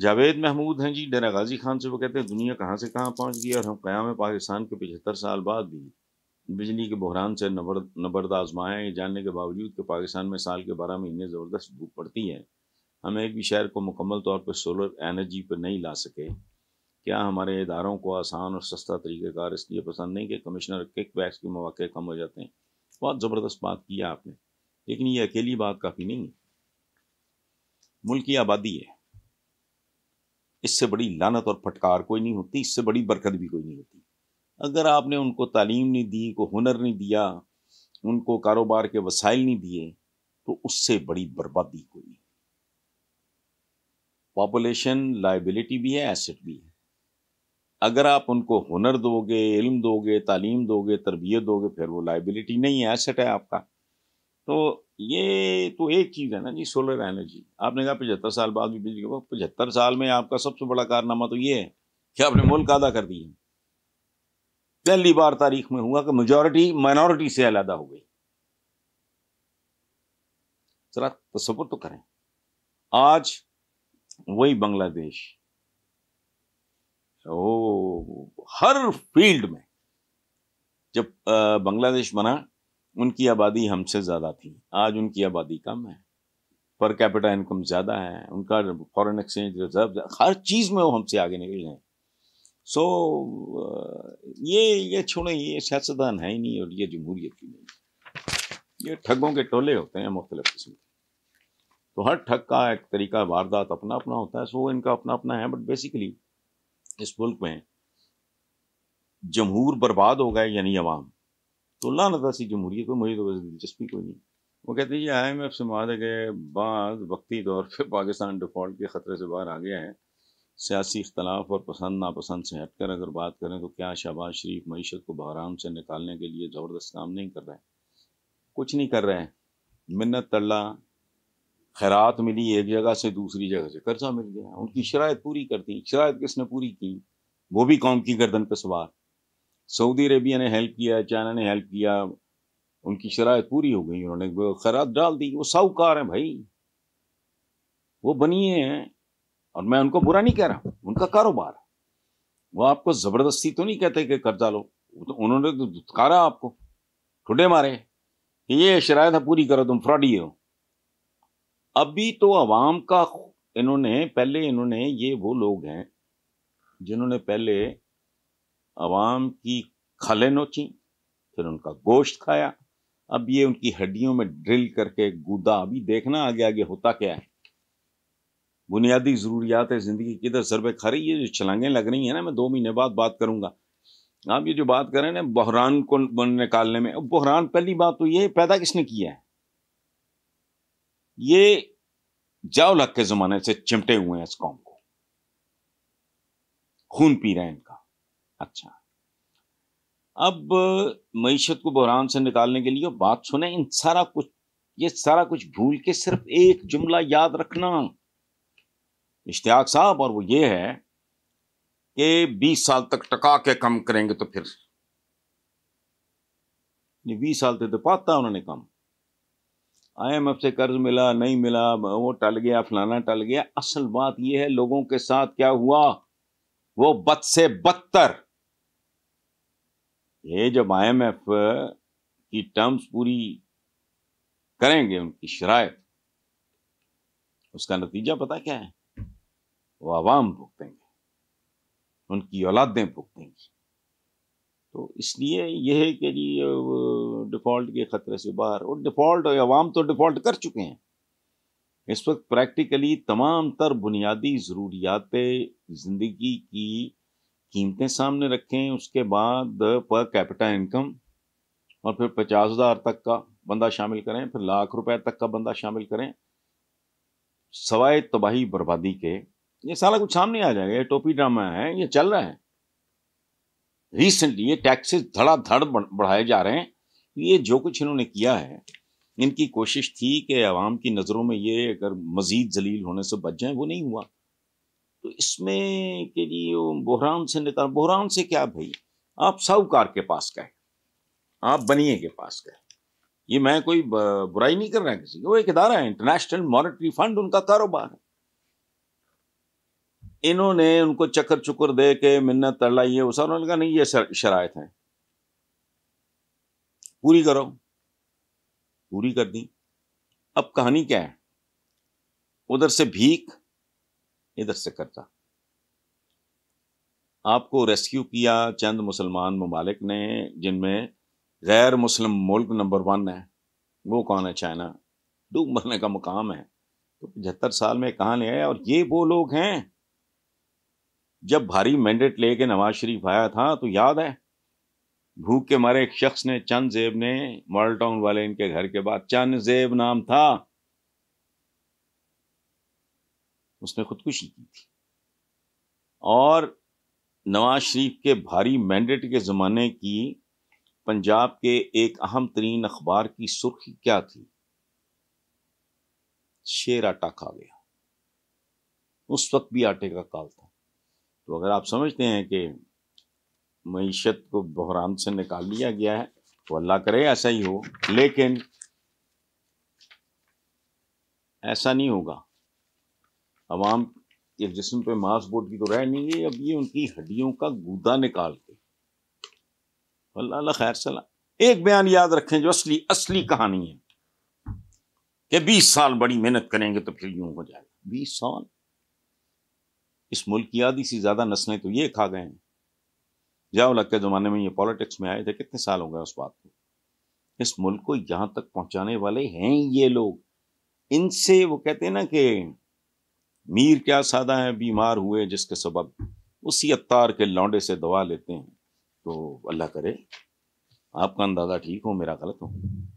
जावेद महमूद हैं जी डेरा गाजी खान से वो कहते हैं दुनिया कहाँ से कहाँ पहुँच गई और हम क्याम पाकिस्तान के पिछहत्तर साल बाद भी बिजली के बहरान से नबर नबर्द आजमाएँ ये जानने के बावजूद कि पाकिस्तान में साल के बारह महीने ज़बरदस्त धूप पड़ती है हम एक भी शहर को मुकम्मल तौर पर सोलर एनर्जी पर नहीं ला सके क्या हमारे इदारों को आसान और सस्ता तरीक़ेकार इसलिए पसंद नहीं कि कमिश्नर किक बैक्स के मौके कम हो जाते हैं बहुत ज़बरदस्त बात की है आपने लेकिन ये अकेली बात काफ़ी नहीं है मुल्क की आबादी है इससे बड़ी लानत और फटकार कोई नहीं होती इससे बड़ी बरकत भी कोई नहीं होती अगर आपने उनको तालीम नहीं दी को हुनर नहीं दिया उनको कारोबार के वसाइल नहीं दिए तो उससे बड़ी बर्बादी कोई पॉपुलेशन लाइबिलिटी भी है एसेट भी है अगर आप उनको हुनर दोगे इल्म दोगे तालीम दोगे तरबियत दोगे फिर वो लाइबिलिटी नहीं है एसेट है आपका तो ये तो एक चीज़ है ना जी सोलर एनर्जी आपने कहा पचहत्तर साल बाद भी बिजली का पचहत्तर साल में आपका सबसे बड़ा कारनामा तो ये है कि आपने मुल्क अदा कर दिया पहली बार तारीख में हुआ कि मेजोरिटी माइनॉरिटी से अलहदा हो गई जरा तस्वुर तो करें आज वही बांग्लादेश हर फील्ड में जब बांग्लादेश बना उनकी आबादी हमसे ज़्यादा थी आज उनकी आबादी कम है पर कैपिटल इनकम ज़्यादा है उनका फॉरेन एक्सचेंज रिजर्व हर चीज़ में वो हमसे आगे निकल गए सो ये ये छोड़े ये सियासतदान है ही नहीं और ये जमहूरियत की नहीं ये ठगों के टोले होते हैं मुख्तलिफ किस्म के तो हर ठग का एक तरीका वारदात अपना अपना होता है सो इनका अपना अपना है बट बेसिकली इस मुल्क में जमहूर बर्बाद हो गए यानी अवाम तो लानत सी जमहूरियत कोई मुझे तो बस दिलचस्पी कोई नहीं वो कहते हैं ये आई एम एफ से माद गए बाद वक्ती तौर पर पाकिस्तान डिफ़ॉल्ट के ख़तरे से बाहर आ गया है सियासी इख्तलाफ और पसंद नापसंद से हट कर अगर बात करें तो क्या शहबाज शरीफ मीशत को बहराम से निकालने के लिए ज़बरदस्त काम नहीं कर रहे हैं कुछ नहीं कर रहे हैं मिन्नत तड़ला खैरात मिली एक जगह से दूसरी जगह से कर्जा मिल गया उनकी शराय पूरी कर दी किसने पूरी की वो भी कौम की गर्दन पर सवार सऊदी अरेबिया ने हेल्प किया चाइना ने हेल्प किया उनकी शराय पूरी हो गई उन्होंने खैरात डाल दी वो साहूकार हैं भाई वो बनिए हैं और मैं उनको बुरा नहीं कह रहा उनका कारोबार वो आपको ज़बरदस्ती तो नहीं कहते कि कर्जा लो तो उन्होंने तो धुतकारा आपको ठुडे मारे कि ये शराय था पूरी करो तुम फ्रॉडी हो अभी तो आवाम का इन्होंने पहले इन्होंने ये वो लोग हैं जिन्होंने पहले अवाम की खलें नोची फिर उनका गोश्त खाया अब ये उनकी हड्डियों में ड्रिल करके गुदा अभी देखना आगे आगे होता क्या है बुनियादी ज़रूरियात ज़िंदगी किधर सर खा रही है जो छलांगें लग रही हैं ना मैं दो महीने बाद बात करूंगा आप ये जो बात करें ना बहरान को निकालने में बहरान पहली बात तो ये पैदा किसने किया है ये जाओ लग के ज़माने से चिमटे हुए हैं इस कौम को खून पी रहे हैं इनका अच्छा अब मीशत को बहरान से निकालने के लिए बात सुने इन सारा कुछ ये सारा कुछ भूल के सिर्फ एक जुमला याद रखना इश्तियाक साहब और वो ये है कि बीस साल तक टका के कम करेंगे तो फिर बीस साल तक तो पाता उन्होंने कम आईएमएफ से कर्ज मिला नहीं मिला वो टल गया फलाना टल गया असल बात यह है लोगों के साथ क्या हुआ वो बद से बदतर ये जब आईएमएफ की टर्म्स पूरी करेंगे उनकी शराय उसका नतीजा पता क्या है वो आवाम भुगतेंगे उनकी औलादें भुगतेंगी तो इसलिए यह है कि जी डिफ़ॉल्ट के ख़तरे से बाहर और डिफ़ॉल्ट आवाम तो डिफ़ॉल्ट कर चुके हैं इस वक्त प्रैक्टिकली तमाम तर बुनियादी जरूरियातें ज़िंदगी की कीमतें सामने रखें उसके बाद पर कैपिटा इनकम और फिर पचास हज़ार तक का बंदा शामिल करें फिर लाख रुपए तक का बंदा शामिल करें सवाए तबाही बर्बादी के ये सारा कुछ सामने आ जाएगा ये टोपी ड्रामा है ये चल रहा है रिसेंटली ये टैक्सेस धड़ाधड़ बढ़ाए जा रहे हैं ये जो कुछ इन्होंने किया है इनकी कोशिश थी कि आवाम की नज़रों में ये अगर मज़ीद जलील होने से बच जाए वो नहीं हुआ तो इसमें के जी वो बोहरान से निकाल बोहरान से क्या भाई आप साहूकार के पास गए आप बनिए के पास गए ये मैं कोई बुराई नहीं कर रहा किसी की वो एक इदारा है इंटरनेशनल मॉनेटरी फंड उनका कारोबार है इन्होंने उनको चक्कर चुकर दे के मिन्नत तड़लाई है वो उन्होंने कहा नहीं ये शराय है पूरी करो पूरी कर दी अब कहानी क्या है उधर से भीख इधर से करता आपको रेस्क्यू किया चंद मुसलमान ममालिक ने जिनमें गैर मुस्लिम मुल्क नंबर वन है वो कौन है चाइना डूब मरने का मुकाम है तो पचहत्तर साल में कहा ले आए और ये वो लोग हैं जब भारी मैंडेट लेके नवाज शरीफ आया था तो याद है भूख के मारे एक शख्स ने चंद जेब ने मॉडल टाउन वाले इनके घर के बाद चंद जेब नाम था उसने खुदकुशी की थी और नवाज शरीफ के भारी मैंडेट के ज़माने की पंजाब के एक अहम तरीन अखबार की सुर्खी क्या थी शेर आटा खा गया उस वक्त भी आटे का काल था तो अगर आप समझते हैं कि मीशत को बहरान से निकाल लिया गया है तो अल्लाह करे ऐसा ही हो लेकिन ऐसा नहीं होगा अवाम के जिसम पे मांस बोर्ड की तो रह नहीं है अब ये उनकी हड्डियों का गूदा निकाल के अल्लाह खैर सला एक बयान याद रखें जो असली असली कहानी है कि बीस साल बड़ी मेहनत करेंगे तो फिर यूं हो जाएगा बीस साल इस मुल्क की आधी से ज़्यादा नस्लें तो ये खा गए हैं जियाउलग के ज़माने में ये पॉलिटिक्स में आए थे कितने साल हो गए उस बात को इस मुल्क को यहां तक पहुंचाने वाले हैं ये लोग इनसे वो कहते हैं ना कि मीर क्या सादा है बीमार हुए जिसके सबब उसी अत्तार के लौंडे से दवा लेते हैं तो अल्लाह करे आपका अंदाज़ा ठीक हो मेरा गलत हो